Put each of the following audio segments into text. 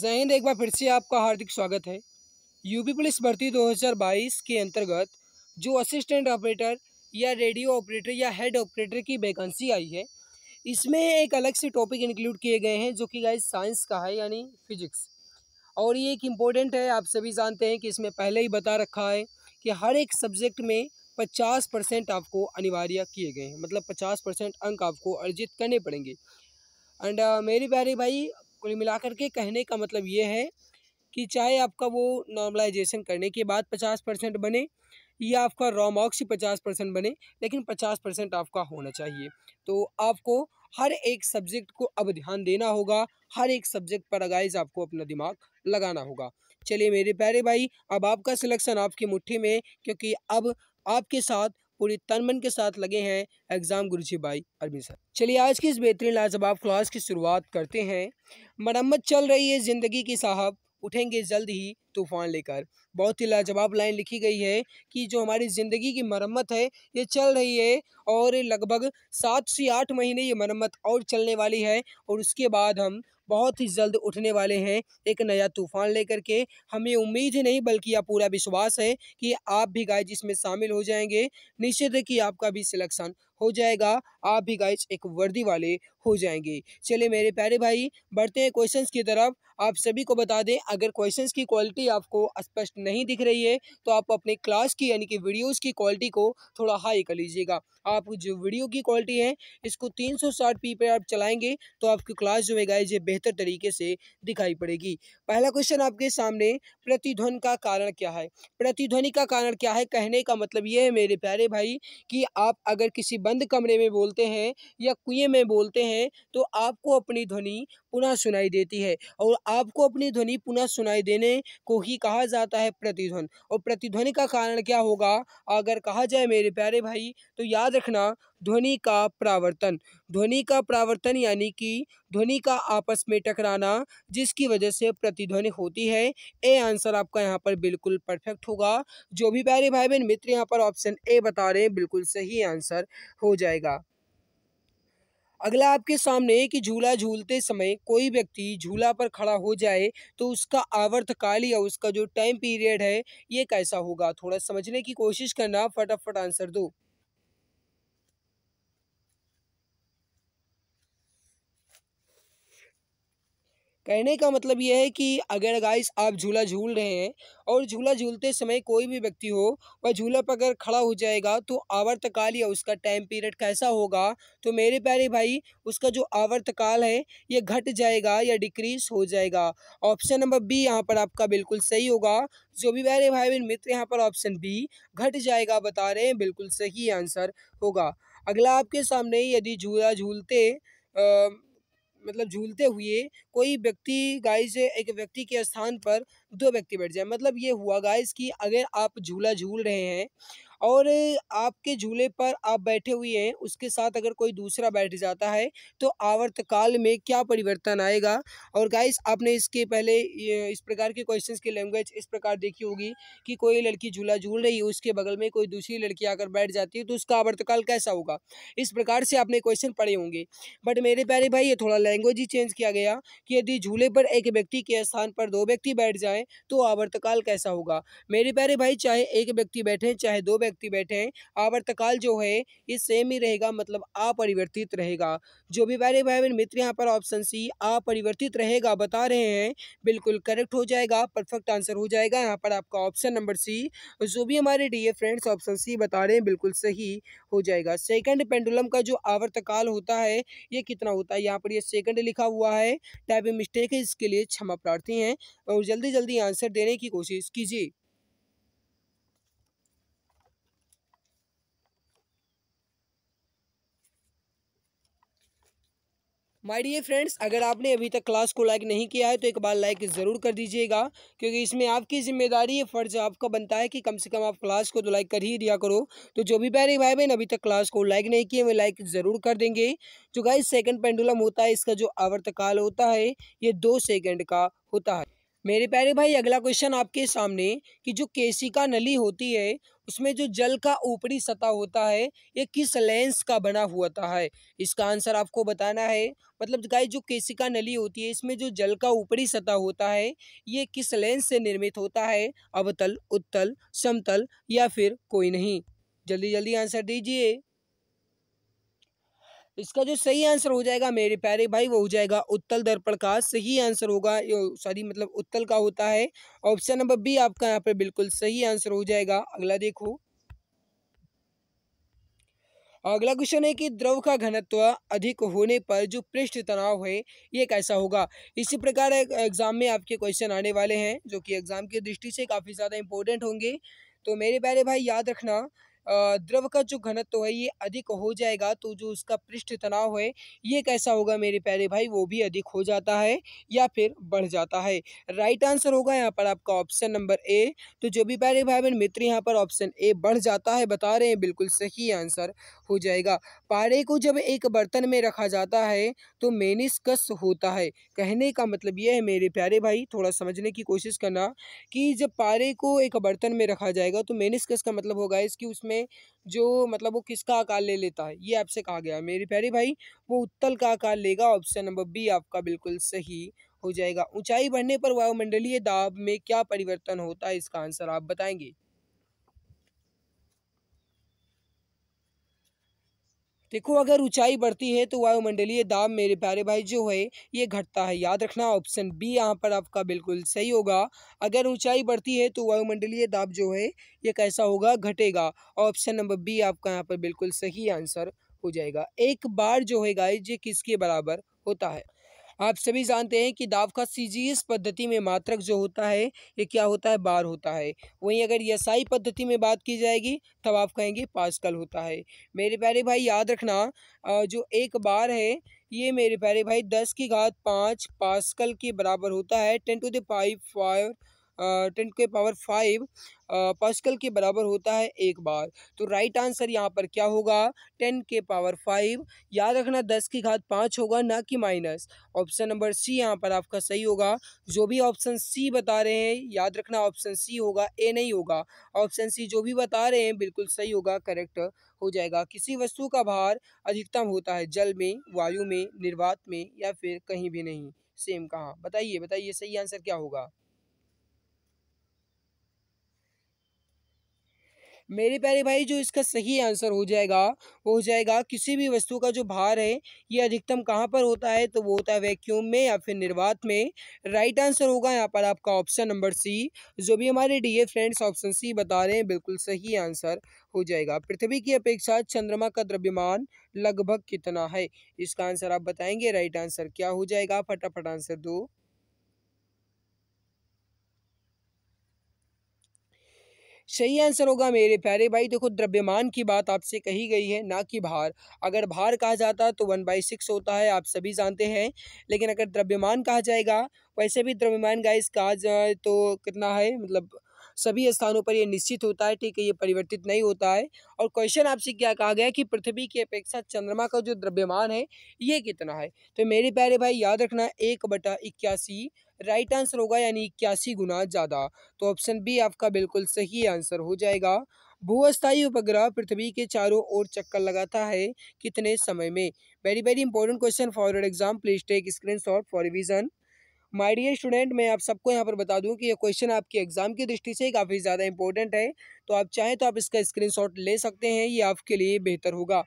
जय हिंद एक बार फिर से आपका हार्दिक स्वागत है यूपी पुलिस भर्ती 2022 के अंतर्गत जो असिस्टेंट ऑपरेटर या रेडियो ऑपरेटर या हेड ऑपरेटर की वैकेंसी आई है इसमें एक अलग से टॉपिक इंक्लूड किए गए हैं जो कि गाइस साइंस का है यानी फिजिक्स और ये एक इम्पोर्टेंट है आप सभी जानते हैं कि इसमें पहले ही बता रखा है कि हर एक सब्जेक्ट में पचास परसेंट आपको अनिवार्य किए गए हैं मतलब पचास परसेंट अंक आपको अर्जित करने पड़ेंगे एंड uh, मेरी प्यारे भाई कुल मिलाकर के कहने का मतलब ये है कि चाहे आपका वो नॉर्मलाइजेशन करने के बाद पचास परसेंट बने या आपका ही पचास परसेंट बने लेकिन पचास परसेंट आपका होना चाहिए तो आपको हर एक सब्जेक्ट को अब ध्यान देना होगा हर एक सब्जेक्ट पर अगाइज आपको अपना दिमाग लगाना होगा चलिए मेरे प्यारे भाई अब आपका सिलेक्शन आपकी मुट्ठी में क्योंकि अब आपके साथ पूरी तन मन के साथ लगे हैं एग्ज़ाम गुरुजी भाई अरबी सर चलिए आज की इस बेहतरीन लाजवाब क्लास की शुरुआत करते हैं मरम्मत चल रही है ज़िंदगी की साहब उठेंगे जल्द ही तूफान लेकर बहुत ही लाजवाब लाइन लिखी गई है कि जो हमारी ज़िंदगी की मरम्मत है ये चल रही है और लगभग सात से आठ महीने ये मरम्मत और चलने वाली है और उसके बाद हम बहुत ही जल्द उठने वाले हैं एक नया तूफान लेकर के हमें उम्मीद ही नहीं बल्कि यह पूरा विश्वास है कि आप भी गाइज इसमें शामिल हो जाएंगे निश्चित है कि आपका भी सिलेक्शन हो जाएगा आप भी गाइज एक वर्दी वाले हो जाएंगे चलिए मेरे प्यारे भाई बढ़ते हैं क्वेश्चंस की तरफ आप सभी को बता दें अगर क्वेश्चंस की क्वालिटी आपको स्पष्ट नहीं दिख रही है तो आप अपने क्लास की यानी कि वीडियोस की क्वालिटी को थोड़ा हाई कर लीजिएगा आप जो वीडियो की क्वालिटी है इसको तीन पी पर आप चलाएंगे तो आपकी क्लास जो है गाइज ये बेहतर तरीके से दिखाई पड़ेगी पहला क्वेश्चन आपके सामने प्रतिध्वन का कारण क्या है प्रतिध्वनि का कारण क्या है कहने का मतलब ये है मेरे प्यारे भाई कि आप अगर किसी बंद कमरे में बोलते हैं या कुएँ में बोलते हैं तो आपको अपनी ध्वनि पुनः सुनाई देती है और आपको अपनी ध्वनि पुनः सुनाई देने को ही कहा जाता है प्रतिध्वन और प्रतिध्वनि का कारण क्या होगा अगर कहा जाए मेरे प्यारे भाई तो याद रखना ध्वनि का प्रावर्तन ध्वनि का प्रावर्तन यानी कि ध्वनि का आपस में टकराना जिसकी वजह से प्रतिध्वनि होती है ए आंसर आपका यहाँ पर बिल्कुल परफेक्ट होगा जो भी प्यारे भाई बहन मित्र यहाँ पर ऑप्शन ए बता रहे हैं बिल्कुल सही आंसर हो जाएगा अगला आपके सामने है कि झूला झूलते समय कोई व्यक्ति झूला पर खड़ा हो जाए तो उसका आवर्तकाल या उसका जो टाइम पीरियड है ये कैसा होगा थोड़ा समझने की कोशिश करना फटाफट आंसर दो कहने का मतलब यह है कि अगर गाइस आप झूला झूल रहे हैं और झूला झूलते समय कोई भी व्यक्ति हो वह झूला पर अगर खड़ा हो जाएगा तो आवर्तकाल या उसका टाइम पीरियड कैसा होगा तो मेरे प्यारे भाई उसका जो आवर्तकाल है ये घट जाएगा या डिक्रीज हो जाएगा ऑप्शन नंबर बी यहाँ पर आपका बिल्कुल सही होगा जो भी प्यारे भाई मित्र यहाँ पर ऑप्शन बी घट जाएगा बता रहे हैं बिल्कुल सही आंसर होगा अगला आपके सामने यदि झूला झूलते मतलब झूलते हुए कोई व्यक्ति गाइस एक व्यक्ति के स्थान पर दो व्यक्ति बैठ जाए मतलब ये हुआ गाइस कि अगर आप झूला झूल रहे हैं और आपके झूले पर आप बैठे हुए हैं उसके साथ अगर कोई दूसरा बैठ जाता है तो आवर्तकाल में क्या परिवर्तन आएगा और गाइस आपने इसके पहले इस प्रकार के क्वेश्चंस की लैंग्वेज इस प्रकार देखी होगी कि कोई लड़की झूला झूल रही है उसके बगल में कोई दूसरी लड़की आकर बैठ जाती है तो उसका आवर्तकाल कैसा होगा इस प्रकार से आपने क्वेश्चन पढ़े होंगे बट मेरे प्यारे भाई ये थोड़ा लैंग्वेज ही चेंज किया गया कि यदि झूले पर एक व्यक्ति के स्थान पर दो व्यक्ति बैठ जाएँ तो आवर्तकाल कैसा होगा मेरे प्यारे भाई चाहे एक व्यक्ति बैठे चाहे दो व्यक्ति व्यक्ति बैठे हैं आवर्तकाल जो है ये सेम ही रहेगा मतलब अपरिवर्तित रहेगा जो भी भाई भाई मित्र यहाँ पर ऑप्शन सी अपरिवर्तित रहेगा बता रहे हैं बिल्कुल करेक्ट हो जाएगा परफेक्ट आंसर हो जाएगा यहाँ पर आपका ऑप्शन नंबर सी जो भी हमारे डी फ्रेंड्स ऑप्शन सी बता रहे हैं बिल्कुल सही हो जाएगा सेकंड पेंडुलम का जो आवर्तकाल होता है ये कितना होता है यहाँ पर यह सेकंड लिखा हुआ है टाइपिंग मिस्टेक है इसके लिए क्षमा प्रार्थी हैं और जल्दी जल्दी आंसर देने की कोशिश कीजिए माय डियर फ्रेंड्स अगर आपने अभी तक क्लास को लाइक नहीं किया है तो एक बार लाइक ज़रूर कर दीजिएगा क्योंकि इसमें आपकी जिम्मेदारी है फ़र्ज़ आपका बनता है कि कम से कम आप क्लास को तो लाइक कर ही दिया करो तो जो भी प्यारे भाई बहन अभी तक क्लास को लाइक नहीं किए वे लाइक ज़रूर कर देंगे जो गाइस सेकंड पेंडुलम होता है इसका जो आवर्तकाल होता है ये दो सेकेंड का होता है मेरे प्यारे भाई अगला क्वेश्चन आपके सामने कि जो का नली होती है उसमें जो जल का ऊपरी सतह होता है ये किस लेंस का बना हुआ है इसका आंसर आपको बताना है मतलब गाय जो का नली होती है इसमें जो जल का ऊपरी सतह होता है ये किस लेंस से निर्मित होता है अवतल उत्तल समतल या फिर कोई नहीं जल्दी जल्दी आंसर दीजिए इसका जो सही आंसर हो जाएगा मेरे प्यारे भाई वो हो जाएगा उत्तल दर्पण का सही आंसर होगा सॉरी मतलब उत्तल का होता है ऑप्शन नंबर बी आपका यहाँ पर बिल्कुल सही आंसर हो जाएगा अगला देखो अगला क्वेश्चन है कि द्रव का घनत्व अधिक होने पर जो पृष्ठ तनाव है ये कैसा होगा इसी प्रकार एग्जाम में आपके क्वेश्चन आने वाले हैं जो कि एग्जाम की दृष्टि से काफ़ी ज़्यादा इंपॉर्टेंट होंगे तो मेरे प्यारे भाई याद रखना द्रव का जो घनत्व है ये अधिक हो जाएगा तो जो उसका पृष्ठ तनाव है ये कैसा होगा मेरे प्यारे भाई वो भी अधिक हो जाता है या फिर बढ़ जाता है राइट आंसर होगा यहाँ पर आपका ऑप्शन नंबर ए तो जो भी प्यारे भाई बहन मित्र यहाँ पर ऑप्शन ए बढ़ जाता है बता रहे हैं बिल्कुल सही आंसर हो जाएगा पारे को जब एक बर्तन में रखा जाता है तो मेनिस्कस होता है कहने का मतलब यह है मेरे प्यारे भाई थोड़ा समझने की कोशिश करना कि जब पारे को एक बर्तन में रखा जाएगा तो मेनिस्कस का मतलब होगा इसकी उसमें में जो मतलब वो किसका आकार ले लेता है ये आपसे कहा गया मेरे प्यारे भाई वो उत्तल का आकार लेगा ऑप्शन नंबर बी आपका बिल्कुल सही हो जाएगा ऊंचाई बढ़ने पर वायुमंडलीय दाब में क्या परिवर्तन होता है इसका आंसर आप बताएंगे देखो अगर ऊंचाई बढ़ती है तो वायुमंडलीय दाब मेरे प्यारे भाई जो है ये घटता है याद रखना ऑप्शन बी यहाँ पर आपका बिल्कुल सही होगा अगर ऊंचाई बढ़ती है तो वायुमंडलीय दाब जो है ये कैसा होगा घटेगा ऑप्शन नंबर बी आपका यहाँ पर बिल्कुल सही आंसर हो जाएगा एक बार जो है गाय ये किसके बराबर होता है आप सभी जानते हैं कि दाव दावखत सीजीएस पद्धति में मात्रक जो होता है ये क्या होता है बार होता है वहीं अगर यसाई पद्धति में बात की जाएगी तब आप कहेंगे पास्कल होता है मेरे प्यारे भाई याद रखना जो एक बार है ये मेरे प्यारे भाई दस की घात पाँच पास्कल के बराबर होता है ten to the five five ten के पावर फाइव पास्कल के बराबर होता है एक बार तो राइट आंसर यहाँ पर क्या होगा टेन के पावर फाइव याद रखना दस की घात पाँच होगा ना कि माइनस ऑप्शन नंबर सी यहाँ पर आपका सही होगा जो भी ऑप्शन सी बता रहे हैं याद रखना ऑप्शन सी होगा ए नहीं होगा ऑप्शन सी जो भी बता रहे हैं बिल्कुल सही होगा करेक्ट हो जाएगा किसी वस्तु का भार अधिकतम होता है जल में वायु में निर्वात में या फिर कहीं भी नहीं सेम कहाँ बताइए बताइए सही आंसर क्या होगा मेरे प्यारे भाई जो इसका सही आंसर हो जाएगा वो हो जाएगा किसी भी वस्तु का जो भार है ये अधिकतम कहाँ पर होता है तो वो होता है वैक्यूम में या फिर निर्वात में राइट आंसर होगा यहाँ पर आपका ऑप्शन नंबर सी जो भी हमारे डी फ्रेंड्स ऑप्शन सी बता रहे हैं बिल्कुल सही आंसर हो जाएगा पृथ्वी की अपेक्षा चंद्रमा का द्रव्यमान लगभग कितना है इसका आंसर आप बताएंगे राइट आंसर क्या हो जाएगा फटाफट आंसर दो सही आंसर होगा मेरे प्यारे भाई देखो द्रव्यमान की बात आपसे कही गई है ना कि भार अगर भार कहा जाता तो वन बाई सिक्स होता है आप सभी जानते हैं लेकिन अगर द्रव्यमान कहा जाएगा वैसे भी द्रव्यमान गाइस कहा जाए तो कितना है मतलब सभी स्थानों पर यह निश्चित होता है ठीक है ये परिवर्तित नहीं होता है और क्वेश्चन आपसे क्या कहा गया कि पृथ्वी की अपेक्षा चंद्रमा का जो द्रव्यमान है ये कितना है तो मेरे प्यारे भाई याद रखना एक बटा इक्यासी राइट आंसर होगा यानी इक्यासी गुना ज़्यादा तो ऑप्शन बी आपका बिल्कुल सही आंसर हो जाएगा भूअस्थायी उपग्रह पृथ्वी के चारों ओर चक्कर लगाता है कितने समय में very very important question forward exam please take screenshot for revision my dear student मैं आप सबको यहाँ पर बता दूँ कि ये क्वेश्चन आपके एग्जाम की दृष्टि से काफ़ी ज़्यादा इंपॉर्टेंट है तो आप चाहें तो आप इसका स्क्रीन ले सकते हैं ये आपके लिए बेहतर होगा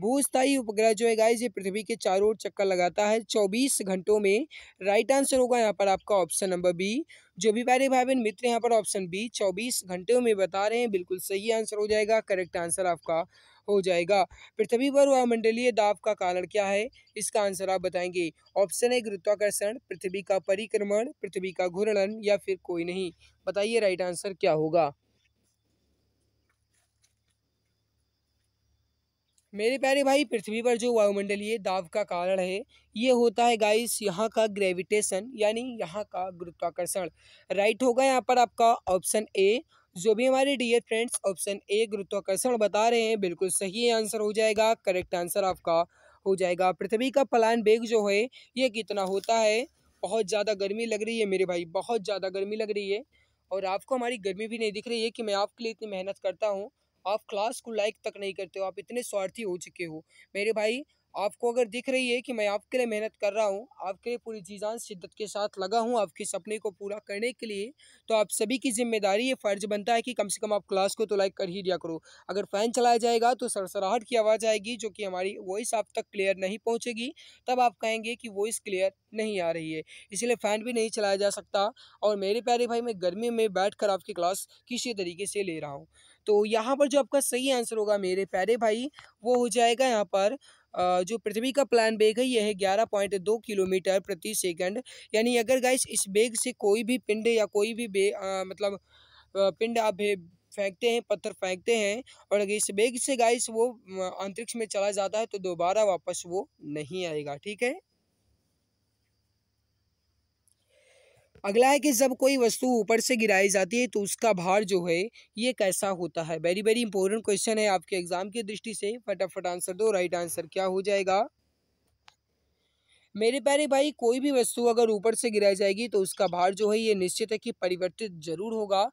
भूस्थायी उपग्रह जो है गाइज ये पृथ्वी के चारों ओर चक्कर लगाता है चौबीस घंटों में राइट आंसर होगा यहाँ पर आपका ऑप्शन नंबर बी जो भी प्यारे भाई बहन मित्र यहाँ पर ऑप्शन बी चौबीस घंटों में बता रहे हैं बिल्कुल सही आंसर हो जाएगा करेक्ट आंसर आपका हो जाएगा पृथ्वी पर वायुमंडलीय दाब का कारण क्या है इसका आंसर आप बताएंगे ऑप्शन है गुरुत्वाकर्षण पृथ्वी का परिक्रमण पृथ्वी का घूर्णन या फिर कोई नहीं बताइए राइट आंसर क्या होगा मेरे प्यारे भाई पृथ्वी पर जो वायुमंडलीय दाब का कारण है ये होता है गाइस यहाँ का ग्रेविटेशन यानी यहाँ का गुरुत्वाकर्षण राइट होगा यहाँ पर आपका ऑप्शन ए जो भी हमारे डियर फ्रेंड्स ऑप्शन ए गुरुत्वाकर्षण बता रहे हैं बिल्कुल सही आंसर हो जाएगा करेक्ट आंसर आपका हो जाएगा पृथ्वी का पलायन बेग जो है ये कितना होता है बहुत ज़्यादा गर्मी लग रही है मेरे भाई बहुत ज़्यादा गर्मी लग रही है और आपको हमारी गर्मी भी नहीं दिख रही है कि मैं आपके लिए इतनी मेहनत करता हूँ आप क्लास को लाइक तक नहीं करते हो आप इतने स्वार्थी हो चुके हो मेरे भाई आपको अगर दिख रही है कि मैं आपके लिए मेहनत कर रहा हूँ आपके लिए पूरी जीजान शिद्दत के साथ लगा हूँ आपके सपने को पूरा करने के लिए तो आप सभी की जिम्मेदारी ये फ़र्ज़ बनता है कि कम से कम आप क्लास को तो लाइक कर ही दिया करो अगर फ़ैन चलाया जाएगा तो सरसराहट की आवाज़ आएगी जो कि हमारी वॉइस आप तक क्लियर नहीं पहुँचेगी तब आप कहेंगे कि वॉइस क्लियर नहीं आ रही है इसलिए फ़ैन भी नहीं चलाया जा सकता और मेरे प्यारे भाई मैं गर्मी में बैठ आपकी क्लास किसी तरीके से ले रहा हूँ तो यहाँ पर जो आपका सही आंसर होगा मेरे प्यारे भाई वो हो जाएगा यहाँ पर जो पृथ्वी का प्लान बेग है यह है ग्यारह पॉइंट दो किलोमीटर प्रति सेकंड यानी अगर गाइस इस बेग से कोई भी पिंड या कोई भी बे आ, मतलब पिंड आप फेंकते हैं पत्थर फेंकते हैं और अगर इस बेग से गाइस वो अंतरिक्ष में चला जाता है तो दोबारा वापस वो नहीं आएगा ठीक है अगला है कि जब कोई वस्तु ऊपर से गिराई जाती है तो उसका भार जो है ये कैसा होता है वेरी वेरी इंपॉर्टेंट क्वेश्चन है आपके एग्जाम की दृष्टि से फटाफट आंसर दो राइट आंसर क्या हो जाएगा मेरे प्यारे भाई कोई भी वस्तु अगर ऊपर से गिराई जाएगी तो उसका भार जो है ये निश्चित है कि परिवर्तित जरूर होगा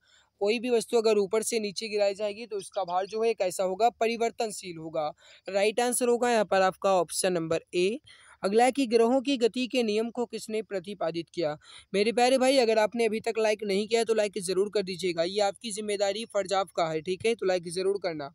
कोई भी वस्तु अगर ऊपर से नीचे गिराई जाएगी तो उसका भार जो है कैसा होगा परिवर्तनशील होगा राइट आंसर होगा यहाँ पर आपका ऑप्शन नंबर ए अगला है कि ग्रहों की गति के नियम को किसने प्रतिपादित किया मेरे प्यारे भाई अगर आपने अभी तक लाइक नहीं किया तो लाइक ज़रूर कर दीजिएगा ये आपकी जिम्मेदारी फर्जाफ का है ठीक है तो लाइक ज़रूर करना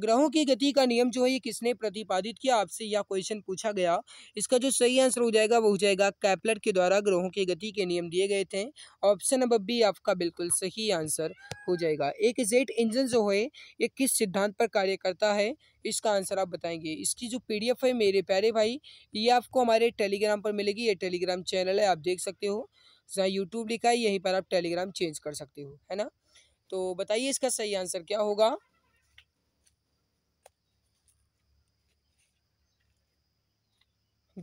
ग्रहों की गति का नियम जो है ये किसने प्रतिपादित किया आपसे यह क्वेश्चन पूछा गया इसका जो सही आंसर हो जाएगा वो हो जाएगा कैपलर के द्वारा ग्रहों की गति के नियम दिए गए थे ऑप्शन नंबर बी आपका बिल्कुल सही आंसर हो जाएगा एक जेट इंजन जो है ये किस सिद्धांत पर कार्य करता है इसका आंसर आप बताएंगे इसकी जो पी है मेरे प्यारे भाई ये आपको हमारे टेलीग्राम पर मिलेगी ये टेलीग्राम चैनल है आप देख सकते हो जहाँ यूट्यूब लिखा है यहीं पर आप टेलीग्राम चेंज कर सकते हो है ना तो बताइए इसका सही आंसर क्या होगा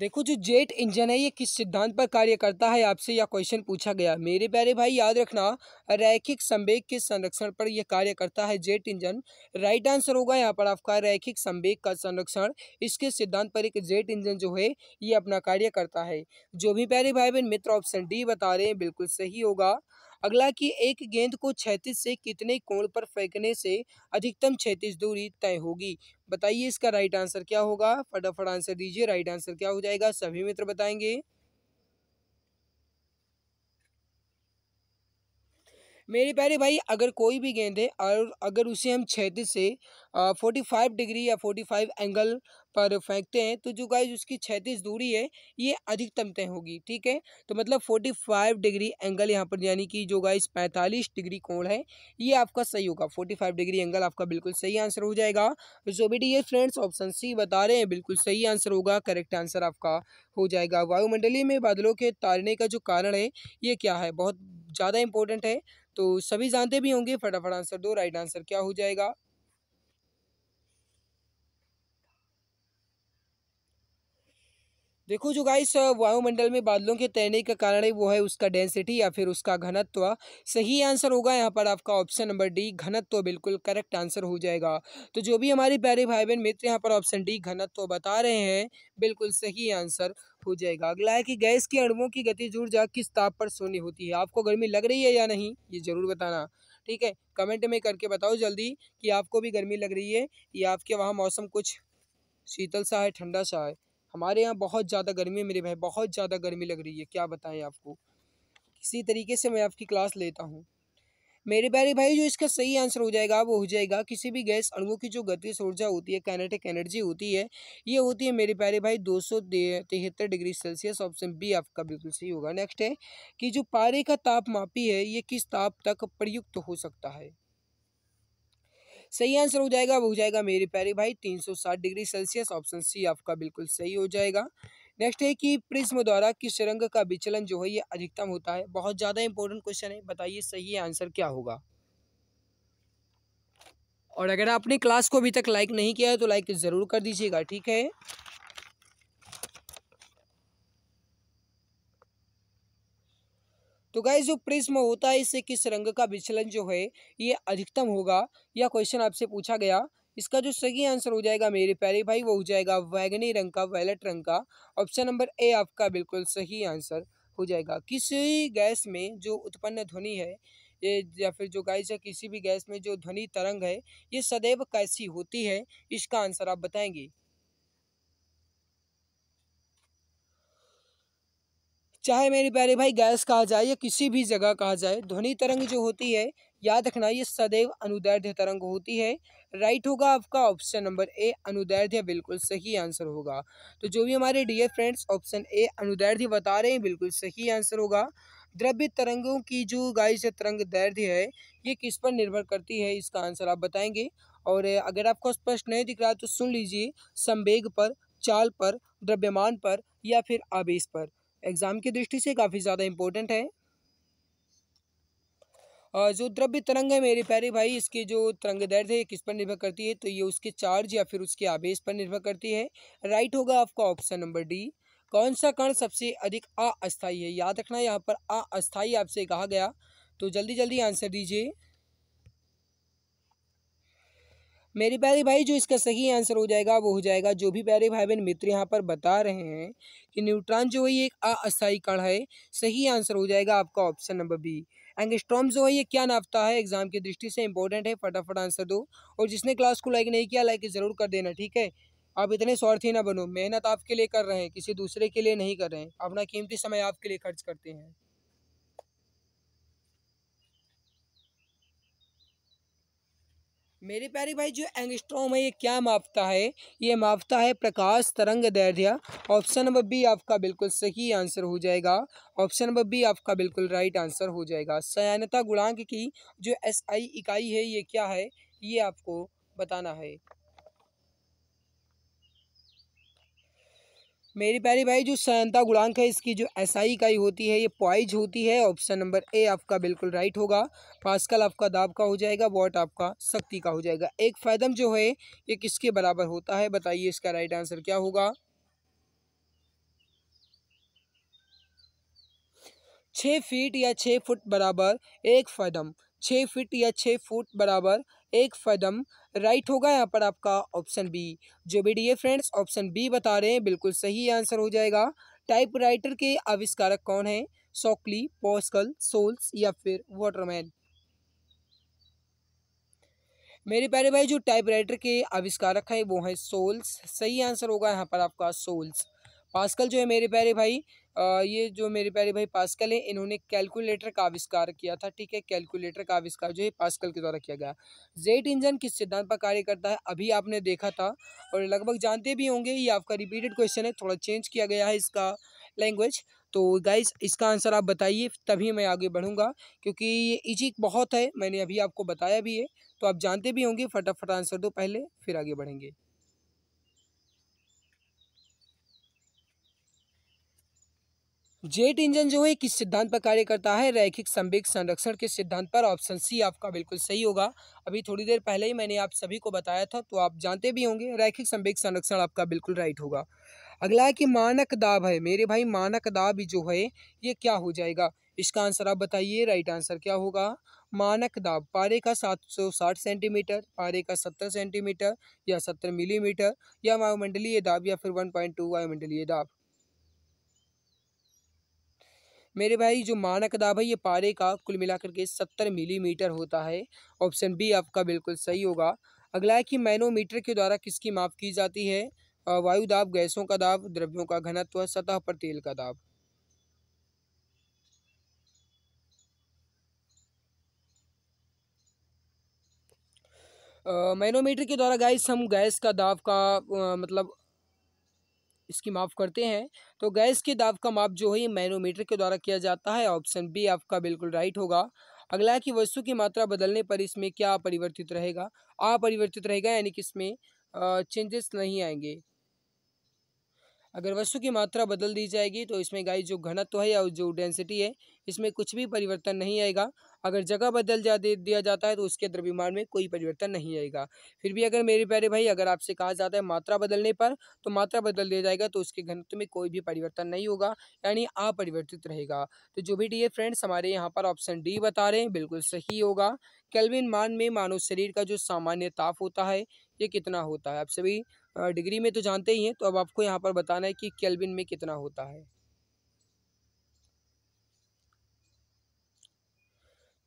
देखो जो जेट इंजन है ये किस सिद्धांत पर कार्य करता है आपसे यह क्वेश्चन पूछा गया मेरे प्यारे भाई याद रखना रैखिक संवेग के संरक्षण पर यह कार्य करता है जेट इंजन राइट आंसर होगा यहाँ पर आपका रैखिक संवेग का संरक्षण इसके सिद्धांत पर एक जेट इंजन जो है ये अपना कार्य करता है जो भी प्यारे भाई बहन मित्र ऑप्शन डी बता रहे हैं बिल्कुल सही होगा अगला कि एक गेंद को छैतीस से कितने कोण पर फेंकने से अधिकतम छैतीस दूरी तय होगी बताइए इसका राइट आंसर क्या होगा फटाफट आंसर दीजिए राइट आंसर क्या हो जाएगा सभी मित्र बताएंगे मेरे प्यारे भाई अगर कोई भी गेंद है और अगर उसे हम छैतीस से फोर्टी फाइव डिग्री या फोर्टी फाइव एंगल पर फेंकते हैं तो जो गाइज उसकी छैतीस दूरी है ये अधिकतम तय होगी ठीक है तो मतलब फोर्टी फाइव डिग्री एंगल यहाँ पर यानी कि जो गाइज पैंतालीस डिग्री कोण है ये आपका सही होगा फोर्टी फाइव डिग्री एंगल आपका बिल्कुल सही आंसर हो जाएगा जो भी ये फ्रेंड्स ऑप्शन सी बता रहे हैं बिल्कुल सही आंसर होगा करेक्ट आंसर आपका हो जाएगा वायुमंडली में बादलों के तारने का जो कारण है ये क्या है बहुत ज़्यादा इंपॉर्टेंट है तो सभी जानते भी होंगे फटाफट आंसर दो राइट आंसर क्या हो जाएगा देखो जो गाइस वायुमंडल में बादलों के तैरने का कारण है वो है उसका डेंसिटी या फिर उसका घनत्व सही आंसर होगा यहाँ पर आपका ऑप्शन नंबर डी घनत्व बिल्कुल करेक्ट आंसर हो जाएगा तो जो भी हमारे प्यारे भाई बहन मित्र यहाँ पर ऑप्शन डी घनत्व बता रहे हैं बिल्कुल सही आंसर हो जाएगा अगला है कि गैस के अणुओं की गति जुड़ जा किस ताप पर शून्य होती है आपको गर्मी लग रही है या नहीं ये जरूर बताना ठीक है कमेंट में करके बताओ जल्दी कि आपको भी गर्मी लग रही है या आपके वहाँ मौसम कुछ शीतल सा है ठंडा सा है हमारे यहाँ बहुत ज़्यादा गर्मी है मेरे भाई बहुत ज़्यादा गर्मी लग रही है क्या बताएं आपको इसी तरीके से मैं आपकी क्लास लेता हूँ मेरे प्यारे भाई जो इसका सही आंसर हो जाएगा वो हो जाएगा किसी भी गैस अणुओं की जो गति ऊर्जा होती है कैनेटिक एनर्जी होती है ये होती है मेरे प्यारे भाई दो सौ तिहत्तर डिग्री सेल्सियस ऑप्शन बी आपका बिल्कुल सही होगा नेक्स्ट है कि जो पारे का ताप मापी है ये किस ताप तक प्रयुक्त हो सकता है सही आंसर हो जाएगा वो हो जाएगा मेरे प्यारे भाई 360 डिग्री सेल्सियस ऑप्शन सी आपका बिल्कुल सही हो जाएगा नेक्स्ट है कि प्रिज्म द्वारा किस रंग का विचलन जो है ये अधिकतम होता है बहुत ज़्यादा इंपॉर्टेंट क्वेश्चन है बताइए सही आंसर क्या होगा और अगर आपने क्लास को अभी तक लाइक नहीं किया है तो लाइक ज़रूर कर दीजिएगा ठीक है तो गाय जो प्रिज्म होता है इससे किस रंग का विचलन जो है ये अधिकतम होगा यह क्वेश्चन आपसे पूछा गया इसका जो सही आंसर हो जाएगा मेरे प्यारे भाई वो हो जाएगा वैगनी रंग का वैलेट रंग का ऑप्शन नंबर ए आपका बिल्कुल सही आंसर हो जाएगा किसी गैस में जो उत्पन्न ध्वनि है ये या फिर जो गैस है किसी भी गैस में जो ध्वनि तरंग है ये सदैव कैसी होती है इसका आंसर आप बताएंगे चाहे मेरे प्यारे भाई गैस कहा जाए या किसी भी जगह कहा जाए ध्वनि तरंग जो होती है याद रखना ये सदैव अनुदैर्ध्य तरंग होती है राइट होगा आपका ऑप्शन नंबर ए अनुदैर्ध्य बिल्कुल सही आंसर होगा तो जो भी हमारे डियर फ्रेंड्स ऑप्शन ए अनुदैर्ध्य बता रहे हैं बिल्कुल सही आंसर होगा द्रव्य तरंगों की जो गाय से तरंग दैर्ध्य है ये किस पर निर्भर करती है इसका आंसर आप बताएंगे और अगर आपको स्पष्ट नहीं दिख रहा तो सुन लीजिए संवेग पर चाल पर द्रव्यमान पर या फिर आवेश पर एग्ज़ाम की दृष्टि से काफ़ी ज़्यादा इम्पोर्टेंट है और जो द्रव्य तरंग है मेरे प्यारे भाई इसके जो तरंग दर्द है किस पर निर्भर करती है तो ये उसके चार्ज या फिर उसके आवेश पर निर्भर करती है राइट होगा आपका ऑप्शन नंबर डी कौन सा कण सबसे अधिक अस्थाई है याद रखना यहाँ पर अस्थाई आपसे कहा गया तो जल्दी जल्दी आंसर दीजिए मेरी प्यारे भाई जो इसका सही आंसर हो जाएगा वो हो जाएगा जो भी प्यारे भाई बहन मित्र यहाँ पर बता रहे हैं कि न्यूट्रॉन जो है ये एक अस्थायी कण है सही आंसर हो जाएगा आपका ऑप्शन नंबर बी एंगस्ट्रॉम जो है ये क्या नापता है एग्जाम की दृष्टि से इंपॉर्टेंट है फटाफट आंसर दो और जिसने क्लास को लाइक नहीं किया लाइक ज़रूर कर देना ठीक है आप इतने स्वार्थी ना बनो मेहनत आपके लिए कर रहे हैं किसी दूसरे के लिए नहीं कर रहे हैं अपना कीमती समय आपके लिए खर्च करते हैं मेरे प्यारे भाई जो एंगस्ट्रोम है ये क्या मापता है ये मापता है प्रकाश तरंग दैर्ध्य ऑप्शन नंबर बी आपका बिल्कुल सही आंसर हो जाएगा ऑप्शन नंबर बी आपका बिल्कुल राइट आंसर हो जाएगा सयानता गुणांक की जो एसआई इकाई है ये क्या है ये आपको बताना है मेरी प्यारी भाई जो संयंता गुणांक है इसकी जो एसआई SI इकाई होती है ये पॉइज होती है ऑप्शन नंबर ए आपका बिल्कुल राइट होगा पास्कल आपका दाब का हो जाएगा वॉट आपका शक्ति का हो जाएगा एक फैदम जो है ये किसके बराबर होता है बताइए इसका राइट आंसर क्या होगा छः फीट या छः फुट बराबर एक फैदम छः फीट या छः फुट बराबर एक फदम राइट होगा यहाँ पर आपका ऑप्शन बी जो भी डी फ्रेंड्स ऑप्शन बी बता रहे हैं बिल्कुल सही आंसर हो जाएगा टाइपराइटर के आविष्कारक कौन है सोकली पॉस्कल सोल्स या फिर वाटरमैन मेरे प्यारे भाई जो टाइपराइटर के आविष्कारक है वो है सोल्स सही आंसर होगा यहाँ पर आपका सोल्स पास्कल जो है मेरे प्यारे भाई ये जो मेरे प्यारे भाई पास्कल है इन्होंने कैलकुलेटर का आविष्कार किया था ठीक है कैलकुलेटर का आविष्कार जो है पास्कल के द्वारा किया गया जेट इंजन किस सिद्धांत पर कार्य करता है अभी आपने देखा था और लगभग जानते भी होंगे ये आपका रिपीटेड क्वेश्चन है थोड़ा चेंज किया गया है इसका लैंग्वेज तो गाइज इसका आंसर आप बताइए तभी मैं आगे बढ़ूँगा क्योंकि ये इजी बहुत है मैंने अभी आपको बताया भी है तो आप जानते भी होंगे फटाफट आंसर दो पहले फिर आगे बढ़ेंगे जेट इंजन जो है किस सिद्धांत पर कार्य करता है रैखिक संवेग संरक्षण के सिद्धांत पर ऑप्शन सी आपका बिल्कुल सही होगा अभी थोड़ी देर पहले ही मैंने आप सभी को बताया था तो आप जानते भी होंगे रैखिक संवेग संरक्षण आपका बिल्कुल राइट होगा अगला है कि मानक दाब है मेरे भाई मानक दाब जो है ये क्या हो जाएगा इसका आंसर आप बताइए राइट आंसर क्या होगा मानक दाब पारे का 760 सेंटीमीटर पारे का 70 सेंटीमीटर या 70 मिलीमीटर या वायुमंडलीय दाब या फिर 1.2 वायुमंडलीय दाब मेरे भाई जो मानक दाब है ये पारे का कुल मिलाकर के सत्तर मिलीमीटर होता है ऑप्शन बी आपका बिल्कुल सही होगा अगला है कि मैनोमीटर के द्वारा किसकी माप की जाती है वायु दाब गैसों का दाब द्रव्यों का घनत्व सतह पर तेल का दाब मैनोमीटर के द्वारा गैस हम गैस का दाब का आ, मतलब इसकी माफ़ करते हैं तो गैस के दाब का माप जो है मैनोमीटर के द्वारा किया जाता है ऑप्शन बी आपका बिल्कुल राइट होगा अगला है कि वस्तु की मात्रा बदलने पर इसमें क्या अपरिवर्तित रहेगा अपरिवर्तित रहेगा यानी कि इसमें चेंजेस नहीं आएंगे अगर वस्तु की मात्रा बदल दी जाएगी तो इसमें गाय जो घनत्व है या जो डेंसिटी है इसमें कुछ भी परिवर्तन नहीं आएगा अगर जगह बदल जा दे दिया जाता है तो उसके द्रव्यमान में कोई परिवर्तन नहीं आएगा फिर भी अगर मेरे प्यारे भाई अगर आपसे कहा जाता है मात्रा बदलने पर तो मात्रा बदल दिया जाएगा तो उसके घनत्व में कोई भी परिवर्तन नहीं होगा यानी अपरिवर्तित रहेगा तो जो भी डी फ्रेंड्स हमारे यहाँ पर ऑप्शन डी बता रहे हैं बिल्कुल सही होगा कैलविन मान में मानव शरीर का जो सामान्य ताप होता है ये कितना होता है आप सभी डिग्री में तो जानते ही हैं तो अब आपको यहाँ पर बताना है कि केल्विन में कितना होता है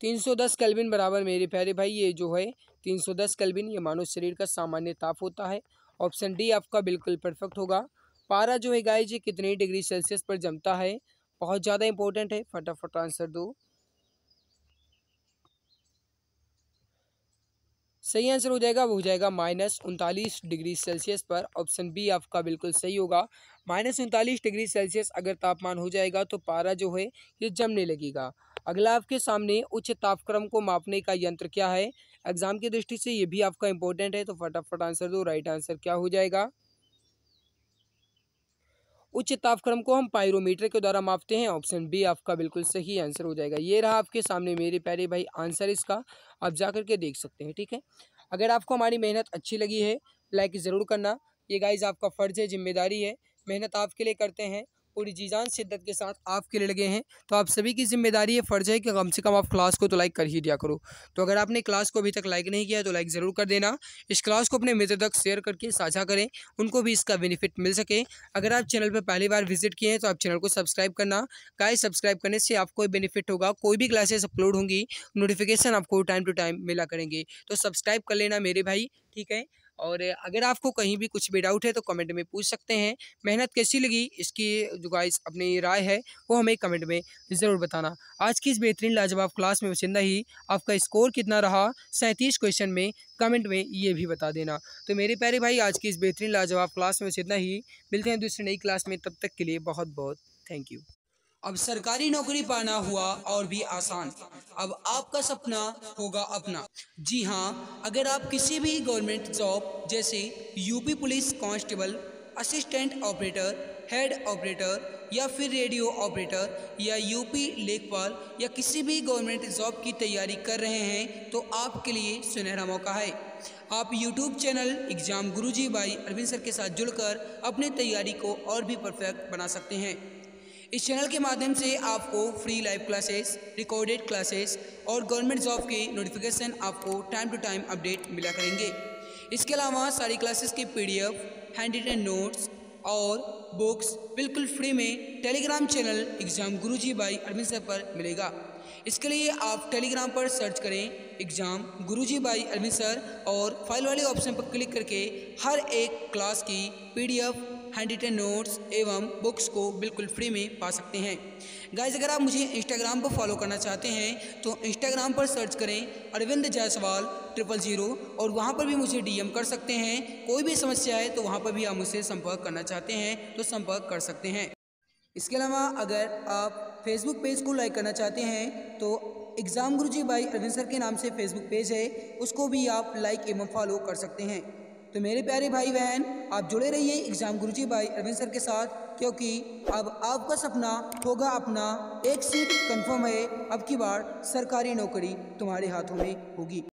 तीन सौ दस केल्विन बराबर मेरे प्यारे भाई ये जो है तीन सौ दस केल्विन ये मानव शरीर का सामान्य ताप होता है ऑप्शन डी आपका बिल्कुल परफेक्ट होगा पारा जो है गाय जी कितने डिग्री सेल्सियस पर जमता है बहुत ज़्यादा इंपॉर्टेंट है फटाफट आंसर दो सही आंसर हो जाएगा वो हो जाएगा माइनस उनतालीस डिग्री सेल्सियस पर ऑप्शन बी आपका बिल्कुल सही होगा माइनस उनतालीस डिग्री सेल्सियस अगर तापमान हो जाएगा तो पारा जो है ये जमने लगेगा अगला आपके सामने उच्च तापक्रम को मापने का यंत्र क्या है एग्जाम की दृष्टि से ये भी आपका इंपॉर्टेंट है तो फटाफट आंसर दो राइट आंसर क्या हो जाएगा उच्च तापक्रम को हम पायरोमीटर के द्वारा मापते हैं ऑप्शन बी आपका बिल्कुल सही आंसर हो जाएगा ये रहा आपके सामने मेरे प्यारे भाई आंसर इसका आप जा करके देख सकते हैं ठीक है अगर आपको हमारी मेहनत अच्छी लगी है लाइक ज़रूर करना ये गाइज आपका फ़र्ज़ है जिम्मेदारी है मेहनत आपके लिए करते हैं पूरी जीजान शिद्दत के साथ आपके लिए लगे हैं तो आप सभी की जिम्मेदारी है फ़र्ज है कि कम से कम आप क्लास को तो लाइक कर ही दिया करो तो अगर आपने क्लास को अभी तक लाइक नहीं किया तो लाइक ज़रूर कर देना इस क्लास को अपने मित्र तक शेयर करके साझा करें उनको भी इसका बेनिफिट मिल सके अगर आप चैनल पर पहली बार विजिट किए हैं तो आप चैनल को सब्सक्राइब करना गाय सब्सक्राइब करने से आपको बेनिफिट होगा कोई भी क्लासेस अपलोड होंगी नोटिफिकेशन आपको टाइम टू टाइम मिला करेंगे तो सब्सक्राइब कर लेना मेरे भाई ठीक है और अगर आपको कहीं भी कुछ भी डाउट है तो कमेंट में पूछ सकते हैं मेहनत कैसी लगी इसकी जो गाइस अपनी राय है वो हमें कमेंट में ज़रूर बताना आज की इस बेहतरीन लाजवाब क्लास में वसिंदा ही आपका स्कोर कितना रहा सैंतीस क्वेश्चन में कमेंट में ये भी बता देना तो मेरे प्यारे भाई आज की इस बेहतरीन लाजवाब क्लास में वसिंदा ही मिलते हैं दूसरी नई क्लास में तब तक के लिए बहुत बहुत थैंक यू अब सरकारी नौकरी पाना हुआ और भी आसान अब आपका सपना होगा अपना जी हाँ अगर आप किसी भी गवर्नमेंट जॉब जैसे UP police constable assistant operator head operator या फिर रेडियो ऑपरेटर या यूपी लेखपाल या किसी भी गवर्नमेंट जॉब की तैयारी कर रहे हैं तो आपके लिए सुनहरा मौका है आप यूट्यूब चैनल एग्ज़ाम गुरुजी भाई अरविंद सर के साथ जुड़कर अपनी तैयारी को और भी परफेक्ट बना सकते हैं इस चैनल के माध्यम से आपको free live classes recorded classes और गवर्नमेंट जॉब के नोटिफिकेशन आपको टाइम टू टाइम अपडेट मिला करेंगे इसके अलावा सारी क्लासेस के पीडीएफ हैंड रिटन नोट्स और बुक्स बिल्कुल फ्री में Telegram channel exam Guruji by Arvind sir पर मिलेगा इसके लिए आप टेलीग्राम पर सर्च करें exam Guruji by Arvind sir और फाइल वाले ऑप्शन पर क्लिक करके हर एक क्लास की पीडीएफ हैंड रिटन नोट्स एवं बुक्स को बिल्कुल फ्री में पा सकते हैं गाइज अगर आप मुझे इंस्टाग्राम पर फॉलो करना चाहते हैं तो इंस्टाग्राम पर सर्च करें अरविंद जायसवाल ट्रिपल ज़ीरो और वहाँ पर भी मुझे डीएम कर सकते हैं कोई भी समस्या है तो वहाँ पर भी आप मुझसे संपर्क करना चाहते हैं तो संपर्क कर सकते हैं इसके अलावा अगर आप फेसबुक पेज को लाइक करना चाहते हैं तो exam Guruji by Arvind sir के नाम से फेसबुक पेज है उसको भी आप लाइक एवं फॉलो कर सकते हैं तो मेरे प्यारे भाई बहन आप जुड़े रहिए exam Guruji by Arvind sir के साथ क्योंकि अब आपका सपना होगा अपना एक सीट कंफर्म है अब की बार सरकारी नौकरी तुम्हारे हाथों में होगी